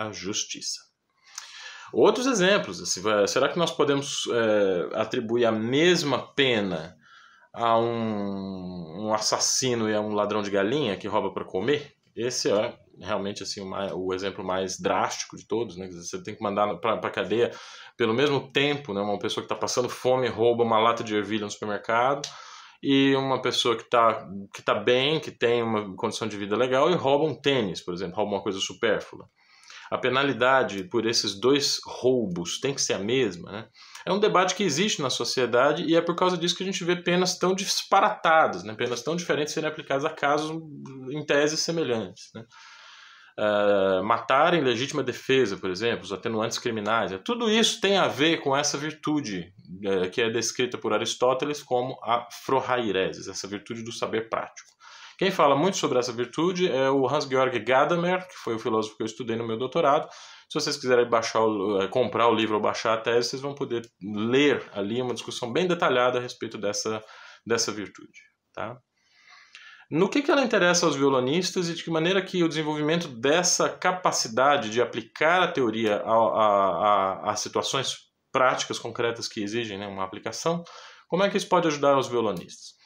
a justiça. Outros exemplos, assim, será que nós podemos é, atribuir a mesma pena a um, um, assassino e a um ladrão de galinha que rouba para comer? Esse é realmente assim o, o, exemplo mais drástico de todos, né? Você tem que mandar para a cadeia pelo mesmo tempo, né? Uma pessoa que está passando fome rouba uma lata de ervilha no supermercado e uma pessoa que está que tá bem, que tem uma condição de vida legal e rouba um tênis, por exemplo, rouba uma coisa supérflua. A penalidade por esses dois roubos tem que ser a mesma, né? É um debate que existe na sociedade e é por causa disso que a gente vê penas tão disparatadas, né? penas tão diferentes serem aplicadas a casos em teses semelhantes. Né? Uh, ah, matar em legítima defesa, por exemplo, os atenuantes criminais, né? tudo isso tem a ver com essa virtude uh, que é descrita por Aristóteles como a frohaireses, essa virtude do saber prático. Quem fala muito sobre essa virtude é o Hans-Georg Gadamer, que foi o filósofo que eu estudei no meu doutorado. Se vocês quiserem baixar, eh, comprar o livro ou baixar a tese, vocês vão poder ler ali uma discussão bem detalhada a respeito dessa, dessa virtude. Tá? No que, que ela interessa aos violonistas e de que maneira que o desenvolvimento dessa capacidade de aplicar a teoria a, a, a, a situações práticas concretas que exigem né, uma aplicação, como é que isso pode ajudar os violonistas?